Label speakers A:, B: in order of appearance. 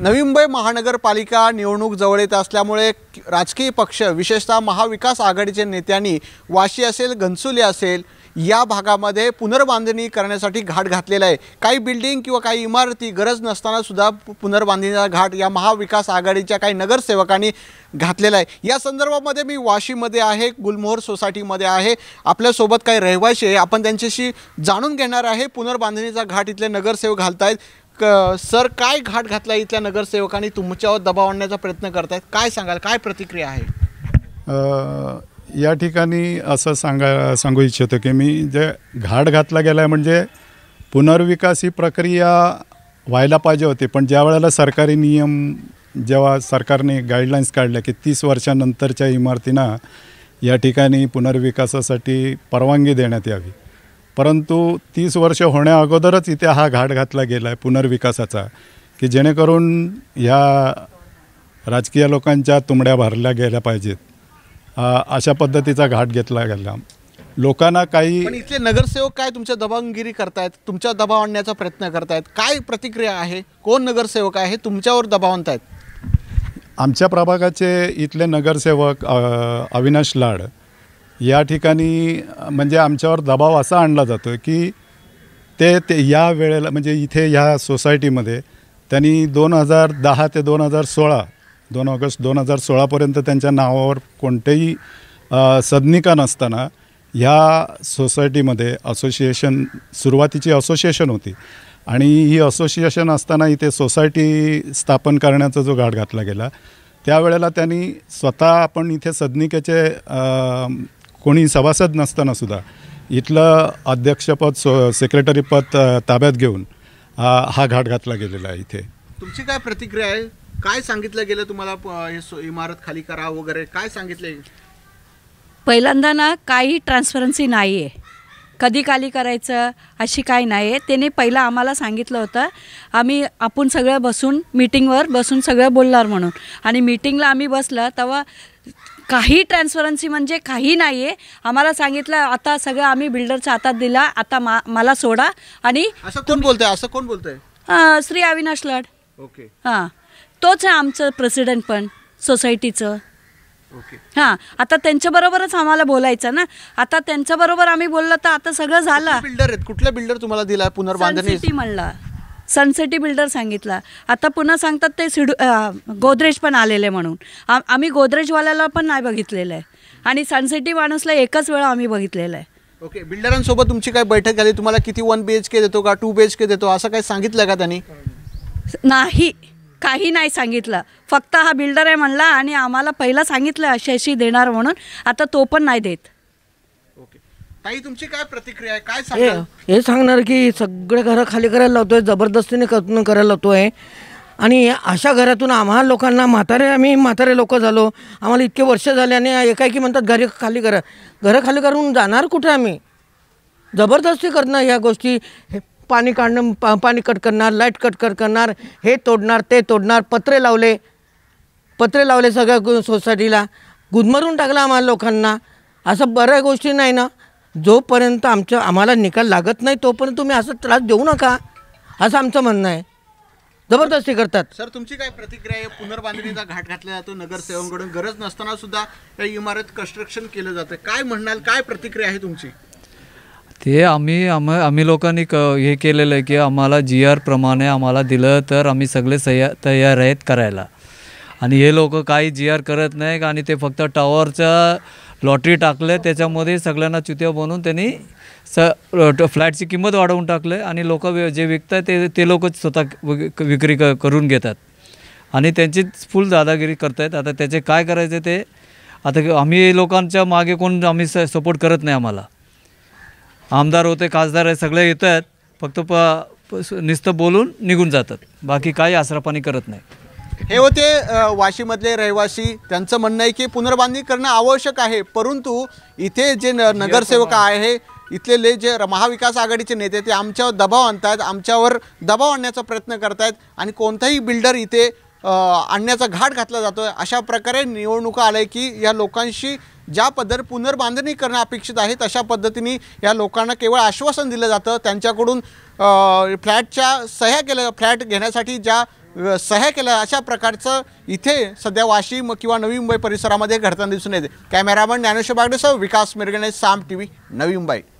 A: नवी मुंबई महानगरपालिका निवडणूक जवळ येत असल्यामुळे राजकीय पक्ष विशेषतः महाविकास आघाडीचे नेत्यांनी वाशी असेल घनसुली असेल या भागामध्ये पुनर्बांधणी करण्यासाठी घाट घातलेला आहे काही बिल्डिंग किंवा काही इमारती गरज नसताना सुद्धा पुनर्बांधणीचा घाट या महाविकास आघाडीच्या काही नगरसेवकांनी घातलेला आहे या संदर्भामध्ये मी वाशीमध्ये आहे गुलमोहर सोसायटीमध्ये आहे आपल्यासोबत काही रहिवाशी आहे आपण त्यांच्याशी जाणून घेणार आहे पुनर्बांधणीचा घाट इथले नगरसेवक घालतायत क सर काय घाट घातला इथल्या नगरसेवकांनी तुमच्यावर दबाव आणण्याचा प्रयत्न करतायत काय सांगाल काय प्रतिक्रिया आहे
B: या ठिकाणी असं सांगा सांगू इच्छितो की मी जे घाट घातला गेला आहे म्हणजे पुनर्विकास ही प्रक्रिया व्हायला पाहिजे होती पण ज्या वेळेला सरकारी नियम जेव्हा सरकारने गाईडलाईन्स काढल्या की तीस वर्षानंतरच्या इमारतींना या ठिकाणी पुनर्विकासासाठी परवानगी देण्यात यावी परंतु तीस वर्ष होण्याअगोदरच इथे हा घाट घातला गेला आहे पुनर्विकासाचा की जेणेकरून ह्या राजकीय लोकांच्या तुंबड्या भरल्या गेल्या पाहिजेत अशा पद्धतीचा घाट घेतला गेला लोकांना काही इथले
A: नगरसेवक काय तुमच्या दबावगिरी करतायत तुमच्या दबाव आणण्याचा प्रयत्न करतायत काय प्रतिक्रिया आहे कोण नगरसेवक आहे तुमच्यावर दबाव आणतायत
B: आमच्या प्रभागाचे इथले नगरसेवक अविनाश लाड या ठिकाणी म्हणजे आमच्यावर दबाव असा आणला जातो आहे की ते ते या वेळेला म्हणजे इथे ह्या सोसायटीमध्ये त्यांनी दोन हजार दहा ते दोन हजार सोळा दोन ऑगस्ट दोन हजार सोळापर्यंत त्यांच्या नावावर कोणतेही सदनिका नसताना ह्या सोसायटीमध्ये असोसिएशन सुरुवातीची असोसिएशन होती आणि ही असोसिएशन असताना इथे सोसायटी स्थापन करण्याचा जो घाट घातला गेला त्यावेळेला त्यांनी स्वतः आपण इथे सदनिकेचे कोणी सभासद सुद्धा इथलं अध्यक्षपद सो सेक्रेटरीपद ताब्यात घेऊन हा घाट घातला गेलेला आहे इथे
A: तुमची काय प्रतिक्रिया आहे काय सांगितलं गेलं तुम्हाला हे इमारत खाली करा वगैरे काय सांगितलं
C: पहिल्यांदा ना काही ट्रान्सपरन्सी नाही आहे कधी खाली करायचं अशी काही नाही आहे त्याने पहिलं आम्हाला सांगितलं होतं आम्ही आपण सगळं बसून मिटिंगवर बसून सगळं बोलणार म्हणून आणि मीटिंगला आम्ही बसलं तेव्हा काही ट्रान्सपरन्सी म्हणजे काही नाही आहे आम्हाला सांगितलं आता सगळं आम्ही बिल्डरच्या हातात दिला आता मा मला सोडा आणि असं कोण बोलतंय असं कोण बोलतंय श्री अविनाश लाड ओके हा तोच आहे आमचं प्रेसिडेंट पण सोसायटीचं ओके हां आता बरोबरच आम्हाला बोलायचं ना आता त्यांच्याबरोबर आम्ही बोललो तर आता सगळं झालं बिल्डर आहेत बिल्डर तुम्हाला दिला पुनर्बांधणी सिटी म्हणला सनसिटी बिल्डर सांगितला आता पुन्हा सांगतात ते सिडू गोदरेज पण आलेले म्हणून आम आम्ही गोदरेजवाल्याला पण नाही बघितलेलं आहे आणि सनसिटी माणूसला एकच वेळा आम्ही बघितलेलं आहे
A: ओके okay, बिल्डरांसोबत तुमची काय बैठक झाली तुम्हाला किती वन बी एच के देतो का टू बी एच के देतो असं काही सांगितलं का त्यांनी
C: नाही काही नाही सांगितलं फक्त हा बिल्डर आहे म्हणला आणि आम्हाला पहिला सांगितलं अशी देणार म्हणून आता तो पण नाही देत
A: ताई तुमची काय प्रतिक्रिया
C: आहे काय हे हे सांगणार की सगळे घरं खाली करायला लावतोय जबरदस्तीने करून करायला लावतोय आणि अशा घरातून आम्हा लोकांना म्हातारे आम्ही म्हातारे लोक झालो आम्हाला इतके वर्ष झाले आणि एकाएकी म्हणतात घरी खाली करा घरं खाली करून जाणार कुठे आम्ही जबरदस्ती करणार या गोष्टी हे पाणी काढणं पा पाणी कट करणार लाईट कट कट करणार हे तोडणार ते तोडणार पत्रे लावले पत्रे लावले सगळ्या सोसायटीला गुदमरून टाकलं आम्हाला लोकांना असं बऱ्या गोष्टी नाही ना जोपर्यंत आमचं आम्हाला निकाल लागत नाही तोपर्यंत तुम्ही असं त्रास देऊ नका असं आमचं म्हणणं आहे जबरदस्ती करतात
A: सर तुमची काय प्रतिक्रिया आहे पुनर्बांधणीचा घाट घातला जातो नगरसेवकडून गरज नसताना सुद्धा या इमारत कन्स्ट्रक्शन केलं जातं काय म्हणाल काय प्रतिक्रिया आहे तुमची
D: ते आम्ही आम आम्ही लोकांनी क हे केलेलं आहे की आम्हाला जी आर प्रमाणे आम्हाला दिलं तर आम्ही सगळे सया तयार आहेत करायला आणि हे लोक काही जी आर करत नाही आणि ते फक्त टॉवरचं लॉटरी टाकलं त्याच्यामध्ये सगळ्यांना चुत्या बनवून त्यांनी स फ्लॅटची किंमत वाढवून टाकलं आणि लोक जे आहेत ते ते लोकच स्वतः विक्री क करून घेतात आणि त्यांचीच फुल दादागिरी आहेत आता त्याचे काय करायचे ते आता आम्ही लोकांच्या मागे कोण आम्ही स सपोर्ट करत नाही आम्हाला आमदार होते खासदार आहे सगळे येत आहेत फक्त प नुसतं बोलून निघून जातात बाकी काही आसरापाणी करत नाही
A: हे होते वाशीमधले रहिवासी त्यांचं म्हणणं आहे की पुनर्बांधणी करणं आवश्यक आहे परंतु इथे जे नगरसेवक आहे इथलेले जे महाविकास आघाडीचे नेते ते आमच्यावर दबाव आणतात आमच्यावर दबाव आणण्याचा प्रयत्न करतायत आणि कोणताही बिल्डर इथे आणण्याचा घाट घातला जातो अशा प्रकारे निवडणुका आल्या की या लोकांशी ज्या पद्धत पुनर्बांधणी करणं अपेक्षित आहे तशा पद्धतीने या लोकांना केवळ आश्वासन दिलं जातं त्यांच्याकडून फ्लॅटच्या सह्या केल्या फ्लॅट घेण्यासाठी ज्या सह्या केल्या अशा प्रकारचं इथे सध्या वाशिम किंवा नवी मुंबई परिसरामध्ये घडताना दिसून येते कॅमेरामन ज्ञानेश्वर बागडेसह विकास मिरगणे साम टी व्ही नवी मुंबई